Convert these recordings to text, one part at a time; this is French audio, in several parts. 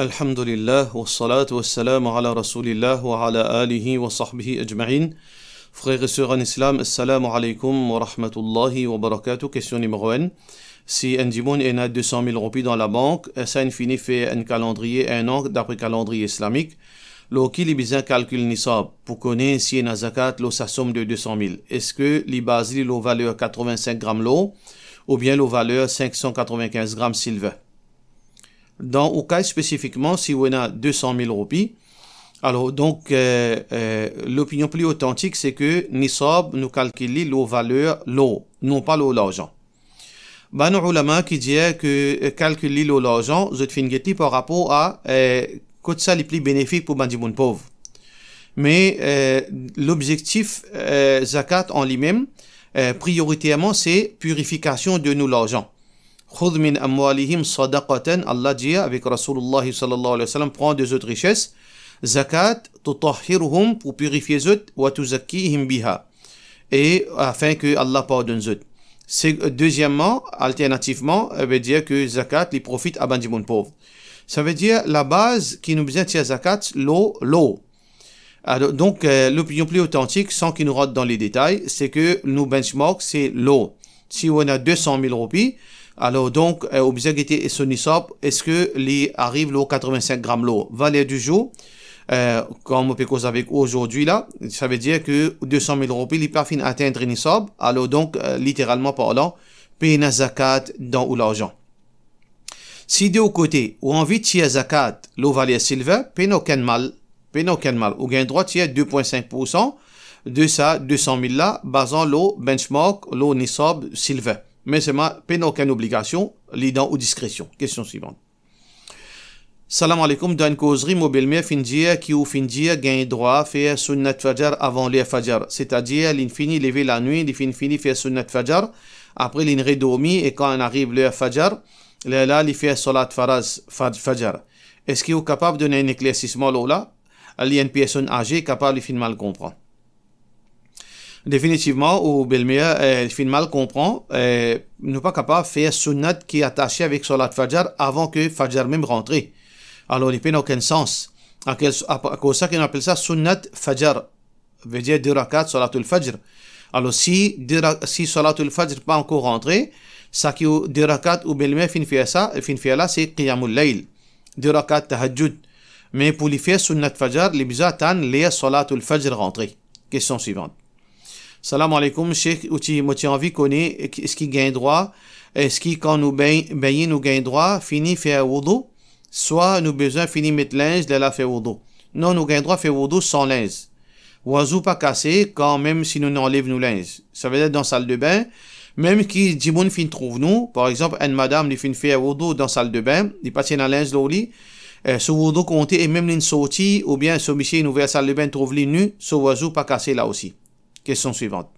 Alhamdulillah, wa salatu wa salam ala rasulillah wa ala alihi wa sahbihi ajma'in. Frères et sœurs en islam, assalamu alaikum wa rahmatullahi wa barakatuh. Question numéro 1. Si un est a 200 000 roupies dans la banque, ça infini fait un calendrier un an d'après calendrier islamique. Loki li bizan calcul nisab pour connaître si un zakat lo sa somme de 200 000. Est-ce que li a l'eau valeur 85 grammes l'eau ou bien l'eau valeur 595 grammes silver? Dans, au cas spécifiquement, si on a 200 000 roupies, alors donc euh, euh, l'opinion plus authentique, c'est que nisab nous calcule l'eau valeur l'eau, non pas l'eau l'argent. Ben, ulama qui dit que euh, calculer l'eau l'argent, je te par rapport à euh, ça les plus bénéfique pour bandi monde pauvre. Mais l'objectif zakat en lui-même, prioritairement, c'est purification de nous l'argent. Khudh min amwalihim sadaqatan. Allah dit avec Rasulullah sallallahu alayhi wa sallam prends de autres richesses. Zakat, tutahhiruhum pour purifier eux, wa tuzakkihim himbiha Et afin que Allah pardonne euh, Deuxièmement, alternativement, veut dire que zakat, les profite à les pauvre. Ça veut dire la base qui nous vient de zakat, l'eau, l'eau. Donc, euh, l'opinion plus authentique, sans qu'il nous rentre dans les détails, c'est que nous benchmarks, c'est l'eau. Si on a 200 000 roupies, alors donc, euh, obligé et son nisab, est-ce que les arrive l'eau 85 grammes l'eau Valeur du jour, euh, comme on peut avec aujourd'hui là, ça veut dire que 200 000 roupies, les à atteindre Nisob. alors donc, euh, littéralement parlant, payer zakat dans ou l'argent. Si de côté, ou envie de tirer zakat, l'eau valeur silver, peine aucun mal, peine aucun mal, ou gain droit 2,5%, de ça 200 000 là, basant l'eau benchmark, l'eau nisab, sylvain. Mais c'est ma peine aucune obligation, l'ident ou discrétion. Question suivante. Salam alaikum, dans une causerie mobile, mais finjia qui ou finjia, gagne droit, fiya sunnat fajar avant le fajar. C'est-à-dire, l'infini lever la nuit, l'infini fait sunnat fajar. Après, l'inredomi dormi, et quand on arrive le fajar, là, il fait salat faraz fajar. Est-ce qu'il est capable de donner un éclaircissement là? personne âgée capable de mal comprendre définitivement, ou Belmia, euh, mal comprend, euh, n'est pas capable de faire sunnat qui est attaché avec solat Fajr avant que Fajr même rentre. Alors, il a aucun sens. À cause ça qu'on appelle ça sunnat Fajr, veut dire deux ou le Fajr. Alors, si, si Salat Fajr n'est pas encore rentré, ça qui est deux ou Belmia fin fait ça, fin fait là, c'est Qiyamul Layl, deux Tahajjud. Mais pour le faire sunnat Fajr, les bizatans, les le Fajr rentrer Question suivante. Salam alaikum, Cheikh Outi de est ce qui gagne droit, est ce qui quand nous baignons nous gagne droit, fini faire wudu, soit nous besoin fini mettre linge, de la faire wudu. Non, nous gagne droit faire wudu sans linge. Oiseau pas cassé quand même si nous n'enlève nous linge. Ça veut dire dans salle de bain, même qui Jimoun fin trouve nous, par exemple, une madame lui fin fait wudu dans salle de bain, il passe un linge au lit, euh, ce wudu compté et même une sortie, ou bien ce monsieur ouvre la salle de bain trouve les nu, ce oiseau pas cassé là aussi. Question suivante.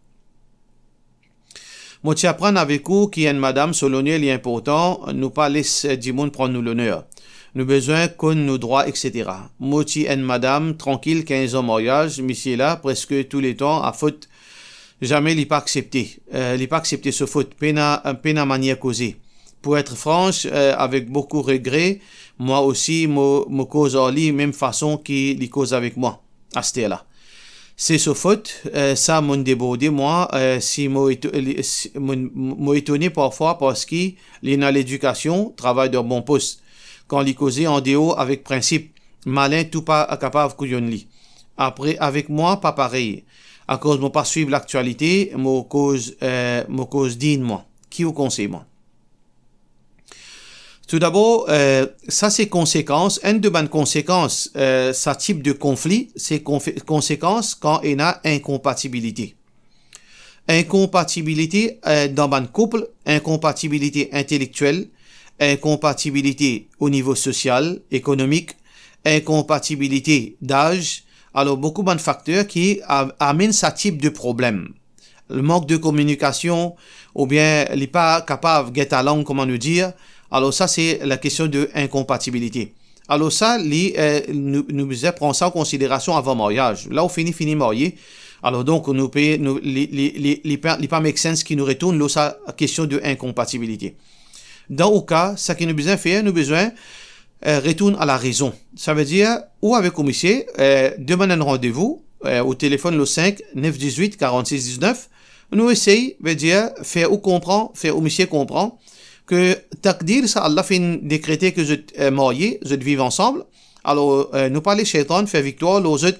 Moi, tu avec vous qui y une madame Solonier il est important, nous pas laisser du monde prendre nous l'honneur. Nous besoin qu'on nos droits, etc. Moi, tu une madame tranquille, 15 ans mariage, monsieur là, presque tous les temps, à faute, jamais il pas accepté. Euh, n'est pas accepté ce faute, peine euh, à manière causée. Pour être franche, euh, avec beaucoup de moi aussi, me cause en lit, même façon qu'il cause avec moi. À là c'est sa faute. Euh, ça m'a débordé, moi. Euh, si euh, moi, étonné parfois parce qu'il est dans l'éducation, travaille de bon poste. Quand il causait en déo avec principe, malin tout pas capable de Après, avec moi, pas pareil. À cause de pas suivre l'actualité, mon cause, euh, cause din moi. Qui vous conseille, moi? Tout d'abord, euh, ça c'est conséquence. Une de bonnes conséquences, euh, ça type de conflit, c'est conséquence quand il y a incompatibilité. Incompatibilité euh, dans un couple, incompatibilité intellectuelle, incompatibilité au niveau social, économique, incompatibilité d'âge. Alors beaucoup de facteurs qui amènent ce type de problème le manque de communication, ou bien il n'est pas capable, get along, comment nous dire, alors ça, c'est la question de incompatibilité. Alors ça, euh, nous, nous prenons ça en considération avant mariage. Là, on finit, finit mariage. Alors donc, nous payons nous, les, les, les, pas qui nous retourne. là, ça, question de incompatibilité. Dans le cas, ce qui nous besoin faire, nous besoin euh, retourne à la raison. Ça veut dire, ou avec le monsieur, euh, un rendez-vous euh, au téléphone le 5 18 46 19. Nous essayons, veut dire, faire ou comprendre, faire au monsieur comprendre que takdir, ça Allah fin décrété que je euh, marié, je vivre ensemble. Alors, euh, nous parler shaitan, fait victoire, aux victoire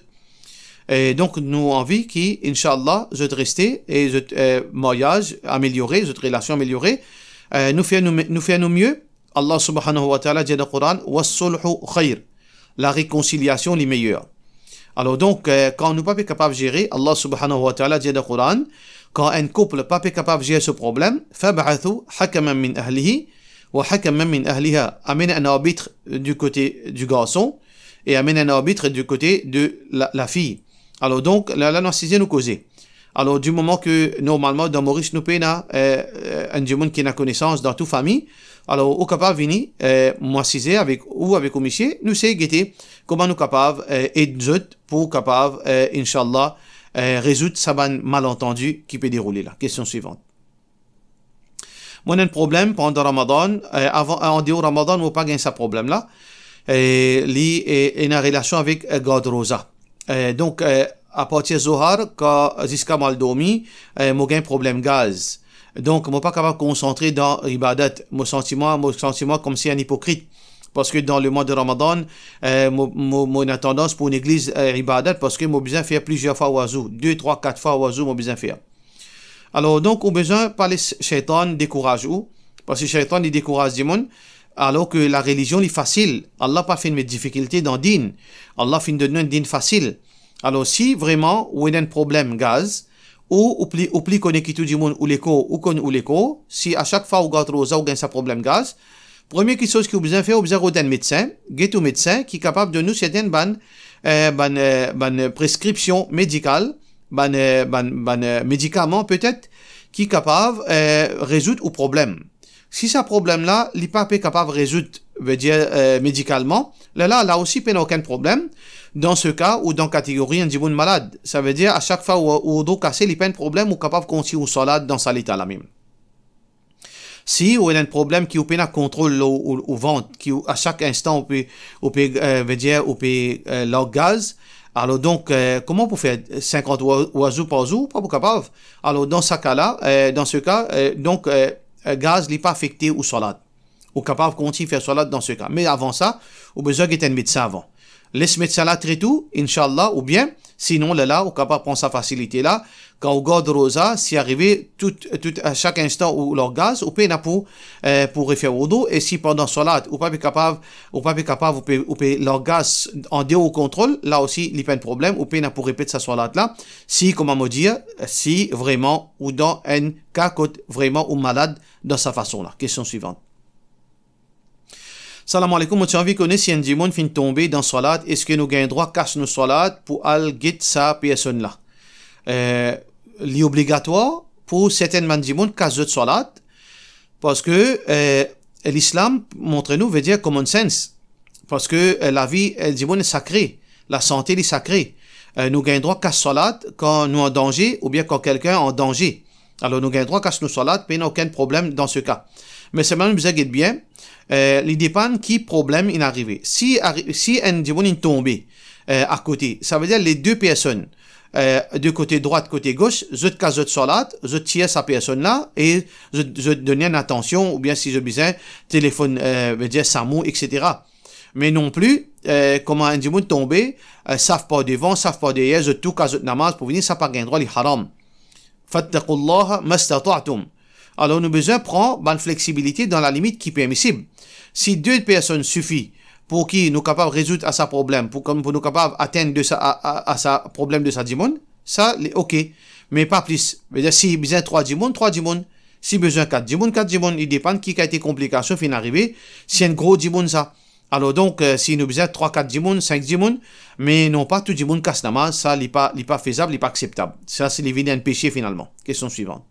Et donc, nous envie qui, inshallah, je rester et je euh, mariage amélioré, je relation améliorée, euh, nous faisons nous, nous nous mieux. Allah subhanahu wa ta'ala dit dans le Coran, wassulhu khair. La réconciliation, les meilleure. Alors donc, euh, quand nous pas capables de gérer, Allah subhanahu wa ta'ala dit dans le Coran, quand un couple pas capable de gérer ce problème, amène un arbitre du côté du garçon et amène un arbitre du côté de la, fille. Alors donc, la, la nous causait. Alors du moment que normalement dans Maurice nous euh, euh, un qui n'a connaissance dans toute famille, alors au capable venir, euh, moi avec ou avec monsieur, nous c'est guetter comment nous capable et euh, pour capable, euh, inshallah euh, résoudre ça malentendu qui peut dérouler là. Question suivante. Moi, j'ai un problème pendant Ramadan, euh, avant, euh, en dehors Ramadan, moi pas gagner ce problème-là, et, euh, et, une relation avec euh, God Rosa. donc, à partir de Zohar, jusqu'à mal euh, j'ai un problème gaz. Donc, je pas capable de concentrer dans Ibadat. Mon sentiment, mon sentiment comme si un hypocrite parce que dans le mois de Ramadan, euh, mon attendance pour une église euh, ibadat, parce que mon besoin faire plusieurs fois oiseau, deux, trois, quatre fois oiseau, mon besoin faire. Alors, donc, au besoin, par les shaitan décourage ou, parce que shaitan, il décourage du monde, alors que la religion, est facile. Allah pas fait une difficulté dans din. Allah fait une un din facile. Alors, si vraiment, y a un problème gaz, ou ou pli ou connaît qui tout du monde ou l'écho ou qu'on ou l'écho si à chaque fois on gâte ça, ou gagne sa problème gaz Première chose que vous faut fait, vous avez un médecin, guet médecin, qui est capable de nous donner une euh, euh, prescription médicale, un euh, médicament peut-être, qui est capable de résoudre le problème. Si ce problème-là, il n'est pas capable de résoudre, veut dire, médicalement, là, là, aussi, il n'y a aucun problème. Dans ce cas, ou dans la catégorie, on dit malade. Ça veut dire, à chaque fois où, où, où cassé, il n'y a pas de problème, ou capable de continuer au salade dans sa l'état même si ou un problème qui ou peine contrôle ou, ou, vente qui à chaque instant on peut on peut veut dire peut leur gaz alors donc euh, comment pour faire 50 oiseaux par jour pas capable alors dans ce cas là euh, dans ce cas euh, donc gaz n'est pas affecté au salade ou capable continuer faire salade dans ce cas mais avant ça au besoin d'être un médecin avant laisse médecin là très tout inshallah ou bien sinon là là on capable prendre sa facilité là quand God Rosa, si arrivé tout, à chaque instant où gaz, ou peut pour, euh, pour faire dos. et si pendant solat, ou pas capable, ou pas capable, de peut, leur gaz en dehors au contrôle, là aussi, il pas de problème, ou peut pour répéter sa solat là, si, comment me dire, si vraiment, ou dans un cas, quand vraiment, ou malade, dans sa façon là. Question suivante. Salam alaikum, j'ai envie connaître si un démon fin tomber dans salat, est-ce que nous gagnons droit casse nos salat pour al guide sa personne là? Euh, li obligatoire pour certaines mandimoun kazot salat, parce que eh, l'islam, montre-nous, veut dire common sense, parce que eh, la vie bon eh, est sacrée, la santé est sacrée. nous gagnons droit qu'à salat quand nous en danger ou bien quand quelqu'un en danger. Alors nous gagnons droit qu'à nous salat, puis a aucun problème dans ce cas. Mais c'est même, vous bien, euh, il dépend qui problème est arrivé. Si, si un est tombé à côté, ça veut dire les deux personnes, euh, de côté droite, côté gauche, je je te salade je tire sa personne là, et je donne une attention, ou bien si je besoin téléphone, euh, dire samou, etc. Mais non plus, euh, comment un dimoun tombé, euh, savent pas devant, savent pas derrière, je tout de namaz, pour venir, ça pas gain droit, les haram. Fattakullah mastata'tum. Alors, nous besoin prendre, bonne flexibilité dans la limite qui est permissible. Si deux personnes suffit, pour qui nous capables de résoudre à sa problème, pour, comme pour nous capables atteindre de sa, à, à, sa problème de sa dimon, ça, ok. Mais pas plus. mais dire si besoin 3 dimon, 3 dimon. Si besoin 4 dimon, 4 dimon. Il dépend de qui a été complication fin arrivé. Si un gros dimon, ça. Alors donc, euh, si nous besoin 3, 4 dimon, 5 dimon, mais non pas tout dimon casse ça, n'est pas, pas faisable, n'est pas acceptable. Ça, c'est un péché finalement. Question suivante.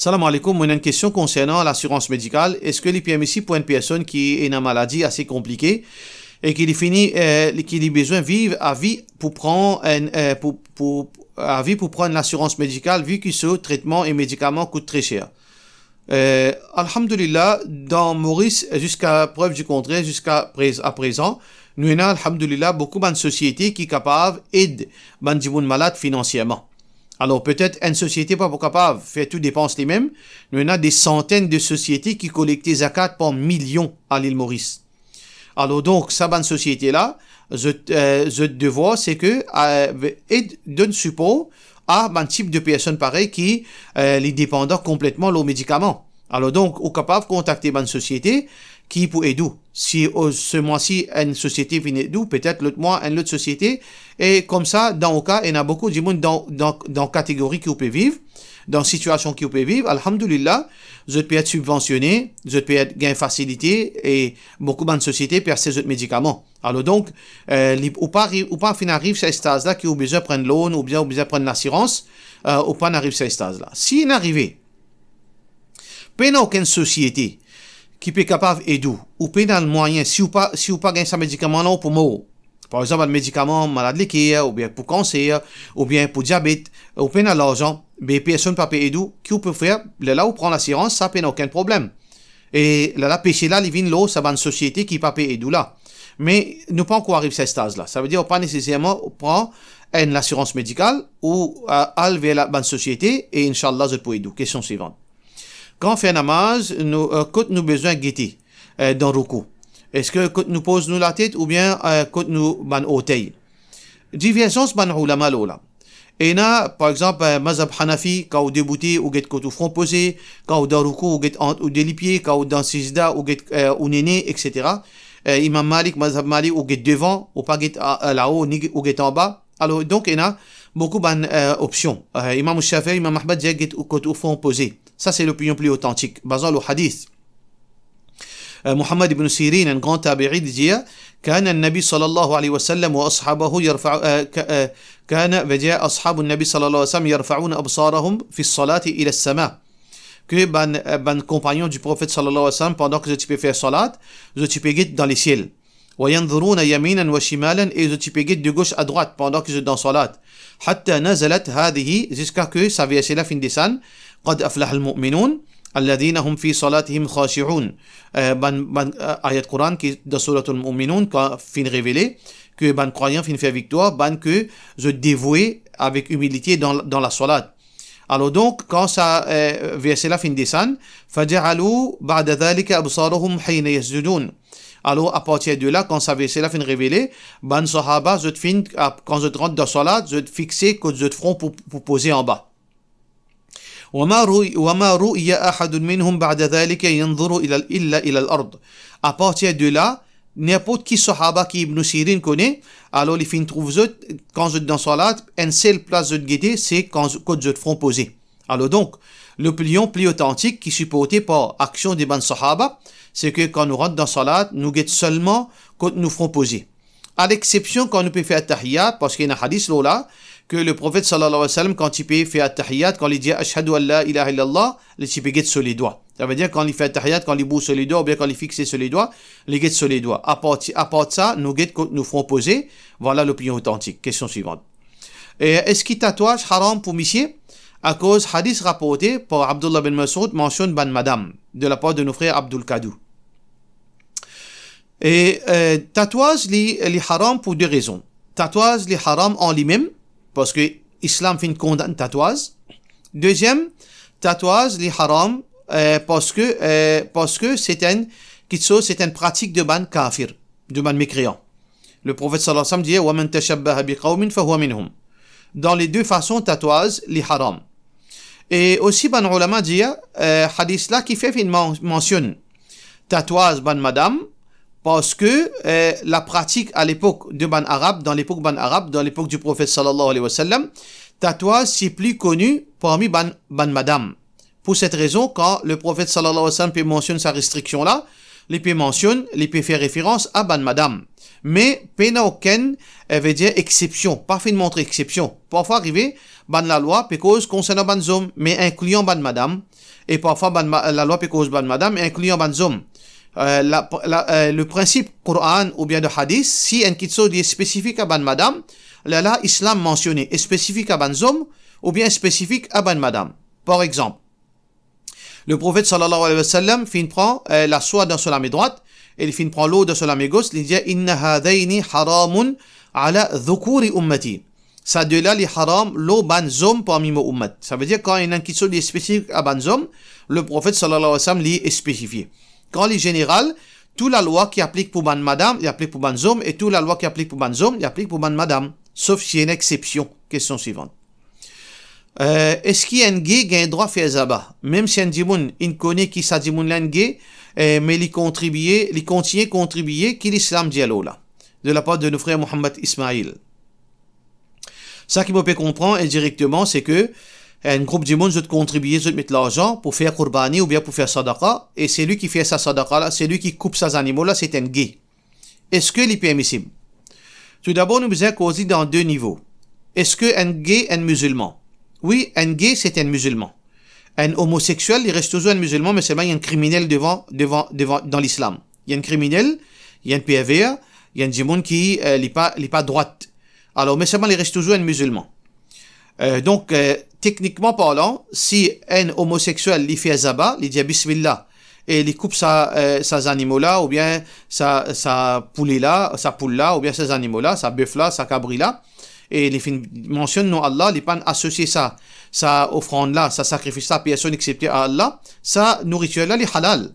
Salam alaikum, on une question concernant l'assurance médicale. Est-ce que l'IPMC pour une personne qui a une maladie assez compliquée et qui définit euh, a besoin de vivre à vie pour prendre, euh, pour, pour, à vie pour prendre l'assurance médicale vu que ce traitement et médicaments coûtent très cher? Euh, alhamdulillah, dans Maurice, jusqu'à preuve du contraire, jusqu'à présent, nous avons, alhamdulillah, beaucoup de sociétés qui capables d'aider les malades financièrement. Alors peut-être une société pas capable de faire toutes dépenses les mêmes. Nous a des centaines de sociétés qui collectent zakat par millions à l'île Maurice. Alors donc, cette bonne société-là, je, devoir, euh, c'est que euh, donne support à un ben, type de personnes pareil qui euh, les dépendent complètement de leurs médicaments. Alors donc, au capable de contacter bonne société qui pour Edou. Si oh, ce mois-ci, une société vient d'où, peut-être l'autre mois, une autre société. Et comme ça, dans le cas, il y a beaucoup de monde dans, dans, dans catégorie qui peut vivre, dans situation qui peut vivre. Alhamdulillah, je pouvez être subventionné, je pouvez être gain facilité et beaucoup de sociétés perdent ces autres médicaments. Alors donc, euh, ou pas, ou pas, fin arrive cette stade-là qui ont besoin de prendre l'aune ou bien, ou besoin de prendre l'assurance, euh, ou pas, n'arrive cette stade-là. Si n'arrivait, pas aucune société, qui peut capable aider ou peut dans le moyen si vous pas si ou pas gain ça médicament là pour moi par exemple un médicament malade liquide ou bien pour cancer ou bien pour diabète ou peut dans l'argent mais personne ne peut aider qui peut faire là où prend l'assurance ça peut aucun problème et là la là il vient l'eau ça va une société qui ne peut aider là mais nous pas encore arrive à cette stade là ça veut dire pas nécessairement prend une assurance médicale ou euh, aller la société et inchallah je peux aider question suivante quand on fait namaz, nous, euh, quand nous besoin guetter euh, dans ruku. Est-ce que quand nous pose nous la tête ou bien euh, quand nous ban otei? Divergence ban ulama l'ola. Et là, par exemple, euh, mazhab Hanafi, quand on débouté, ou get on front posé, quand on dans ruku, ou get ou des pieds, quand on dans sijda, ou get ou euh, néné, etc. Euh, imam Malik, mazhab Malik, ou get devant, ou pas là-haut, ou get en bas. Alors, donc, il y a beaucoup d'options. Euh, imam Shafi, Imam Ahmad, j'ai est au front posé. Ça, c'est l'opinion plus authentique, basant le hadith. Euh, محمد ibn Sirin, un grand tabi'i, ديا كان النبي صلى الله عليه وسلم واصحابه يرفع كان وجاء اصحاب النبي صلى الله عليه وسلم يرفعون ابصارهم في الصلاه الى السماء que ben, ben compagnon du prophète صلى الله عليه وسلم pendant que je peux faire salat je peux guide dans les ciels وينظرون يمينا وشمالا et je peux guide de gauche à droite pendant que je dans salat حتى نزلت هذه jusqu'à que ça vient la fin des sannes قد أفلح المؤمنون الذين هم في صلاتهم خاشعون euh, ban, ban, euh, ayat Quran qui dans surat al-mu'minun fin révélé que ban croyant fin faire victoire ban que je dévoué avec humilité dans, dans la salat alors donc quand ça euh, verset là fin descend faj'alu ba'da dhalika absarahum hina yasjudun alors à partir de là quand ça verset la fin révélé ban sahaba je fin quand je rentre dans salat je fixé que je front pour, pour poser en bas وما رؤي وما رؤي أحد منهم بعد ذلك ينظر partir de là, n'importe qui sahaba qui Ibn Sirin connaît, alors les fins trouvent quand quand dans salat, une seule place de guider, c'est quand se front poser. Alors donc, l'opinion plus authentique qui supporté par action des ban sahaba, c'est que quand nous rentrons dans salat, nous guettons seulement quand nous font poser. À l'exception quand nous peut faire tahiyya, parce qu'il y a un hadith là, que le prophète sallallahu alayhi wa sallam, quand il fait tahiyyat, quand il dit Ashhadu Allah ilaha illallah, il guette sur les doigts. Ça veut dire quand il fait tahiyyat, quand il bouge sur les doigts, ou bien quand il fixe sur les doigts, il guette sur les doigts. À part, ça, nous, guettes nous feront poser. Voilà l'opinion authentique. Question suivante. Est-ce qu'il tatouage haram pour monsieur À cause hadith rapporté par Abdullah bin Masoud mentionne ban madame de la part de nos frères Abdul Kadou. Et euh, tatouage les, les haram pour deux raisons. Tatouage les haram en lui-même parce que l'islam fait une condamne tatouage. Deuxième, tatouage, les haram, euh, parce que euh, parce que c'est c'est une pratique de ban kafir, de ban mécréant. Le prophète sallallahu alayhi wa sallam dit "Wa Dans les deux façons tatouage les haram. Et aussi ban ulama dit euh, hadith là qui fait une mention, tatouage ban madame parce que euh, la pratique à l'époque de Ban Arabe, dans l'époque Ban Arabe, dans l'époque du prophète sallallahu alayhi wa sallam, tatouage c'est plus connu parmi Ban, ban Madame. Pour cette raison, quand le prophète sallallahu alayhi wa sallam mentionne sa restriction là, l'épée mentionne, peut fait référence à Ban Madame. Mais elle euh, veut dire exception, parfaitement montre exception. Parfois arrivé, ban la loi, cause concernant ban zom, mais incluant ban madame. Et parfois la loi, cause ban madame, incluant ban zom. Euh, euh, le principe Coran ou bien de hadith, si un kitso est spécifique à ban Madam là, islam mentionné est spécifique à ban zom ou bien spécifique à ban Madam, Par exemple, le prophète sallallahu alayhi wa sallam fin prend euh, la soie dans son main droite et il fin prend l'eau dans son main gauche, il dit inna hadaini haramun ala dhukuri ummati. Ça de là les haram, l'eau ban zom parmi mon Ça veut dire quand un kitso est spécifique à ban zom, le prophète sallallahu alayhi wa sallam l'est est spécifié. Quand il est général, toute la loi qui applique pour ban madame, il applique pour ban et toute la loi qui applique pour ban homme, il applique pour ban madame. Sauf s'il y a une exception. Question suivante. Euh, est-ce qu'il y a un gay qui a un droit à faire zaba? Même si un dimoun, il connaît qui sa dimoun un gay, euh, mais il contribue, il à contribuer qui l'islam dit là. De la part de nos frères Mohamed Ismail. Ça qui peut comprendre indirectement, c'est que euh, un groupe du monde, je contribuer, je mettre l'argent pour faire Kurbani ou bien pour faire Sadaqa. Et c'est lui qui fait sa Sadaqa là, c'est lui qui coupe ses animaux là, c'est un gay. Est-ce que est permissible Tout d'abord, nous devons causé dans deux niveaux. Est-ce qu'un gay est un musulman Oui, un gay c'est un musulman. Un homosexuel, il reste toujours un musulman, mais seulement il y a un criminel devant, devant, devant, dans l'islam. Il y a un criminel, il y a un pervers, il y a un gens qui n'est euh, pas, pas droite. Alors, mais seulement il reste toujours un musulman. Euh, donc, euh, techniquement parlant, si un homosexuel lui fait zaba, il dit bismillah, et il coupe sa, euh, animaux-là, ou bien sa, sa poulet-là, sa poule-là, ou bien ses animaux-là, sa bœuf-là, sa cabri-là, et il mentionne non Allah, il pas associer ça, sa offrande-là, sa sacrifice-là, personne excepté à Allah, ça nourriture-là, les halal.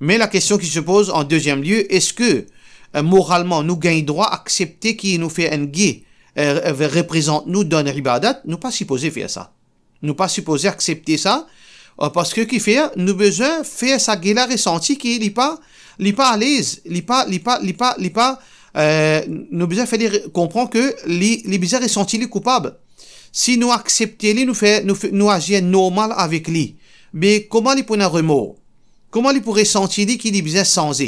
Mais la question qui se pose en deuxième lieu, est-ce que euh, moralement nous gagnons droit à accepter qu'il nous fait un gué euh, euh, représente nous dans ribadat. nous pas supposé faire ça. Nous pas supposé accepter ça, euh, parce que qui fait, nous besoin faire ça qu'il a ressenti qu'il n'est pas, n'est pas à l'aise, n'est pas, n'est pas, n'est pas, pas, euh, nous besoin faire comprendre que les, bizarres ressentis les coupables. Si nous acceptons les, nous fait, nous, nous agir normal avec lui. Mais comment les pour un remords? Comment les pourrait ressentir les qu'il est bizarre sans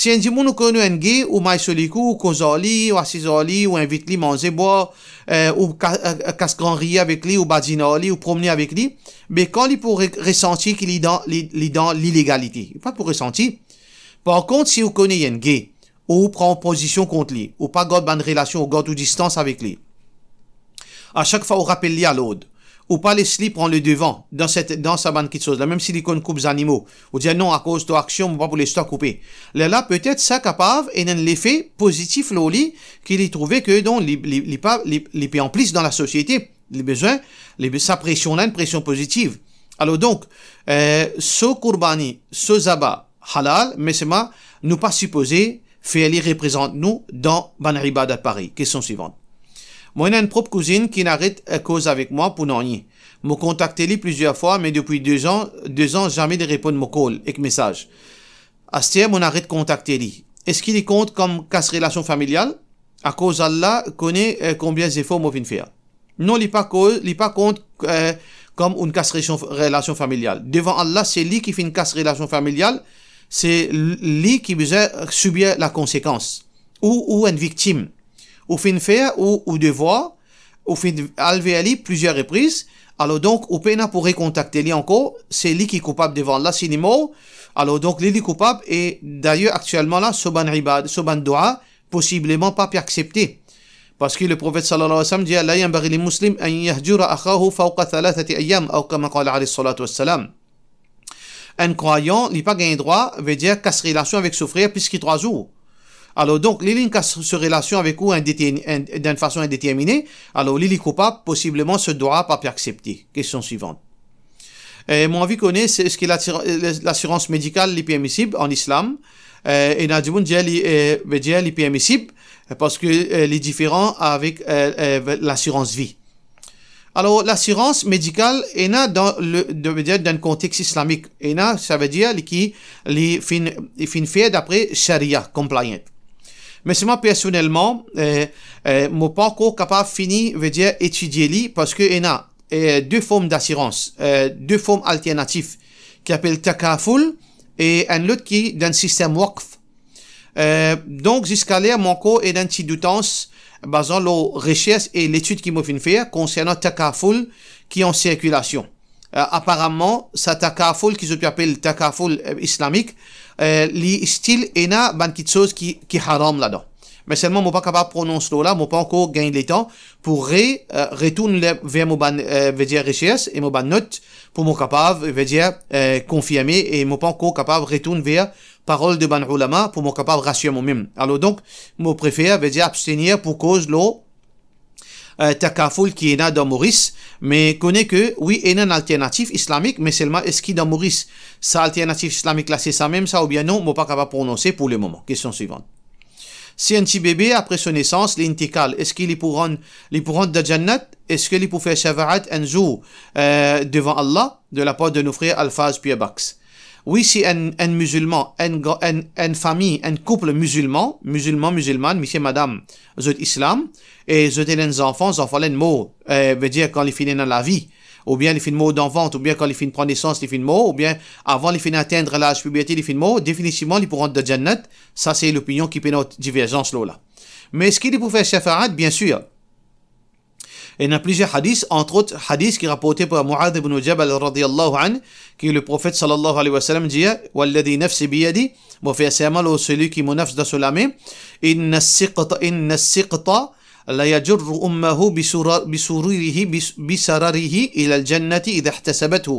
si un Sienzimu nukunu engi ou majsoliku ou ou ou assizoli u invitli boire euh, grand rire avec lui ou badinoli ou promener avec lui. Mais quand il pourrait ressentir qu'il est dans, dans l'illégalité, pas pour ressentir. Par contre, si vous connaissez un gay, ou prend position contre lui, ou pas garde bonne relation, ou garde une distance avec lui, à chaque fois, vous rappelle lui à l'autre ou pas les slips en le devant dans cette dans sa bande qui chose la même si l'icône coupe les animaux ou dire non à cause de action pas pour les stocks couper là là peut-être ça capable et effet positif loli qu'il y trouvait que dans les les pas les, les en plus dans la société les besoins les sa pression là une pression positive alors donc euh, ce courbani, ce zaba halal mais c'est nous pas supposé fait les représente nous dans ban à Paris. question suivante moi, j'ai une propre cousine qui n'arrête à cause avec moi pour me contacter contacté plusieurs fois, mais depuis deux ans, deux ans, jamais de à mon call et message. terme, on arrête de contacter lui. Est-ce qu'il compte comme casse relation familiale? À cause Allah, connaît euh, combien d'efforts vais faire. Non, il pas cause, il pas compte, euh, comme une casse relation familiale. Devant Allah, c'est lui qui fait une casse relation familiale. C'est lui qui subir la conséquence. Ou, ou une victime au fin faire ou au devoir, au fin al ali plusieurs reprises. Alors donc, au pena pourrait contacter lui encore, c'est lui qui est coupable devant la cinéma. Alors donc, lui est coupable et d'ailleurs actuellement là, soban ribad, soban doa, possiblement pas accepté. Parce que le prophète sallallahu alayhi wa sallam dit La yanbaghi muslim an yahjura akhahu fawqa thalathati ayyam, ou comme qala salatu wa salam un croyant n'est pas gagné droit veut dire casser relation avec frère, puisqu'il trois jours. Alors donc, les lignes se relation avec vous d'une façon indéterminée, alors les coupable, possiblement, se doit pas accepter. Question suivante. Euh, mon avis connaît, c'est ce que euh, l'assurance médicale, l'IPMICIB, en islam, euh, et Nadjoun dit l'IPMICIB, parce que les différents avec l'assurance vie. Alors, l'assurance médicale est dans le, dans ben, d'un contexte islamique. Et ça veut dire qui, les fin, fait d'après Sharia compliant. Mais moi, personnellement, euh, euh, mon parcours capable fini veut dire étudier li parce que il y a deux formes d'assurance, euh, deux formes alternatives qui appellent takaful et un autre qui est dans système Euh, donc, jusqu'à là, mon cours est d'un petit doutance basant la recherche et l'étude qui m'a fait faire concernant takaful qui est en circulation. Euh, apparemment, ça takaful qui appeler takaful euh, islamique, euh, style styles et n'a qui qui haram là-dedans mais seulement suis pas capable de prononcer là moi pas encore gagné le temps pour ré, euh, retourner vers mon ban euh, veut dire richesse et mon ban note pour mon capable veut dire euh, confirmer et mon pas encore capable retourner vers parole de ban ulama pour mon capable rassurer moi-même alors donc je préfère veut dire abstenir pour cause l'eau euh, takaful qui est là dans Maurice, mais connaît que, oui, il y a une alternative islamique, mais seulement est-ce qu'il dans Maurice, sa alternative islamique là, c'est ça même, ça ou bien non, moi pas capable prononcer pour le moment. Question suivante. Si un petit bébé, après son naissance, l'intikal, est-ce qu'il est pour rendre, de Jannat? Est-ce qu'il est pour faire shafa'at un jour, euh, devant Allah, de la part de nos frères Alphaz puis oui, si un, un musulman, une un, famille, un couple musulman, musulman, musulmanes, monsieur, madame, êtes islam, et êtes les enfants, enfants les mots, euh, veut dire quand ils finissent dans la vie, ou bien ils finissent filles mots d'enfant, ou bien quand ils finissent prendre naissance, les filles mots, ou bien avant les finissent atteindre l'âge puberté, les filles mots, définitivement, ils pourront de Jannat. Ça, c'est l'opinion qui peut notre divergence, là. Mais ce qu'il est pour faire shafarat, bien sûr, Et il y a plusieurs hadiths, entre autres hadiths qui rapportaient par Mu'adh ibn Jabal radiallahu anhu, que le prophète sallallahu alayhi wa sallam dit Walladhi nafsi biyadi, bon, fait assayamal au celui qui mon nafs dans la inna siqta, inna siqta, la yajurru ummahu bisuririhi, bisararihi, ila al-jannati idha ihtasabathu.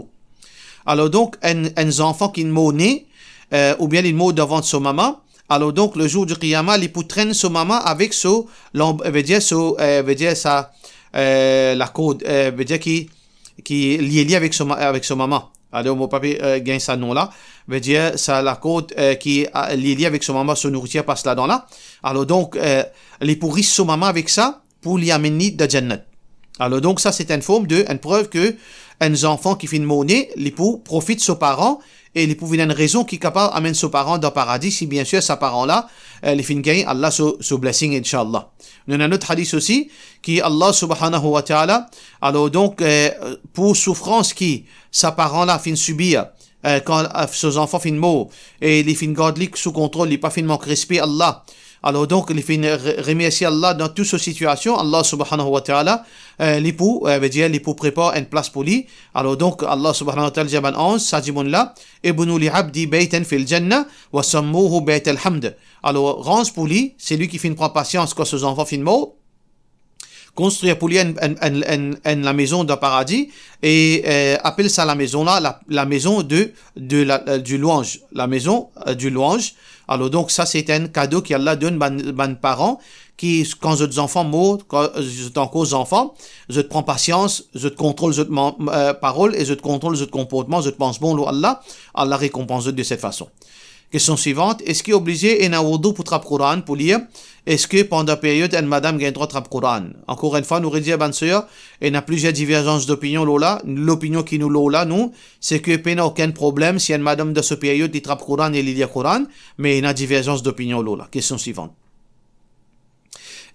Alors donc, un, un enfant qui m'a né, ou bien il m'a devant de son maman, alors donc le jour du Qiyamah, il peut traîner son maman avec son, veut dire, son, veut dire sa, Euh, la code euh, veut dire qui qui est lié avec son avec son maman alors mon papi euh, gagne ce nom là veut dire ça la code qui est lié avec son maman son nourriture pas là dans là alors donc les pourris son maman avec ça pour lui amener de jannat alors donc ça c'est une forme de une preuve que un enfant qui finit monnaie l'époux profite de ses parents et il pouvait y une raison qui capable amène ses parents dans le paradis, si bien sûr, ses parents là euh, les fin gain Allah, sous ce blessing, inshallah. On a un autre hadith aussi, qui Allah subhanahu wa ta'ala, alors donc, euh, pour souffrance qui, ses parents là fin subir, euh, quand euh, ses enfants fin mort, et les fin godlik sous contrôle, il pas finement crispé, Allah, alors donc, il finit, remercier Allah dans toutes ces situations. Allah subhanahu wa ta'ala, euh, l'époux, euh, veut dire l'époux prépare une place pour lui. Alors donc, Allah subhanahu wa ta'ala, Jaman 11, Sajimun la, Ibnu li abdi baytan fil jannah, wa sammuhu bayt al-hamd. Alors, range pour lui, c'est lui qui fait une prend patience quand ses enfants finissent mort construire pour lui la maison d'un paradis et euh, appelle ça la maison là, la, maison de, euh, du louange, la maison euh, du louange. Alors donc ça c'est un cadeau qu'Allah donne à nos parents qui quand des enfants morts quand je des enfants, je te prends patience, je te contrôle je te parole et je te contrôle je comportement, je te pense bon Allah, Allah récompense de cette façon. Question suivante, est-ce qu'il est obligé un wudu pour trap Quran, pour lire Est-ce que pendant la période, une madame gagne droit trap Quran Encore une fois, nous redit il y a plusieurs divergences d'opinion là. L'opinion qui nous là, nous, c'est que il a aucun problème si une madame de ce période dit le Quran et le Quran, mais il y a divergence d'opinion là. Question suivante.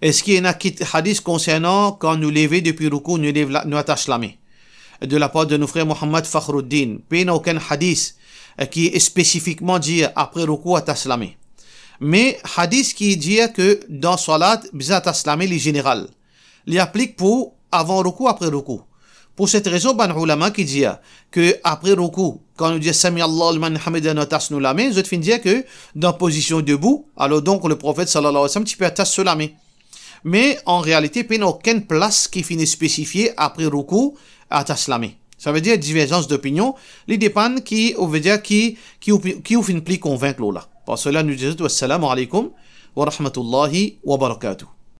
Est-ce qu'il y a un hadith concernant quand nous levé depuis Roukou, nous, nous attache la main De la part de nos frères Mohamed Fakhruddin, il aucun hadith euh, qui est spécifiquement dit après recours à taslami. Mais hadith qui dit que dans salat, bizat taslami les général. Les applique pour avant recours, après recours. Pour cette raison, ben ulama qui dit que après recours, quand on dit Sami Allah al-man hamidan nous je te dire que dans position debout, alors donc le prophète sallallahu alayhi wa sallam, tu peux tasnulami. Mais en réalité, il n'y a aucune place qui finit spécifiée après recours à taslami. Ça veut dire divergence d'opinion, les dépend qui, ou veut dire qui, qui, qui lola. fin pli là. Parce que là, nous disons, wassalamu alaikum wa rahmatullahi wa barakatuh.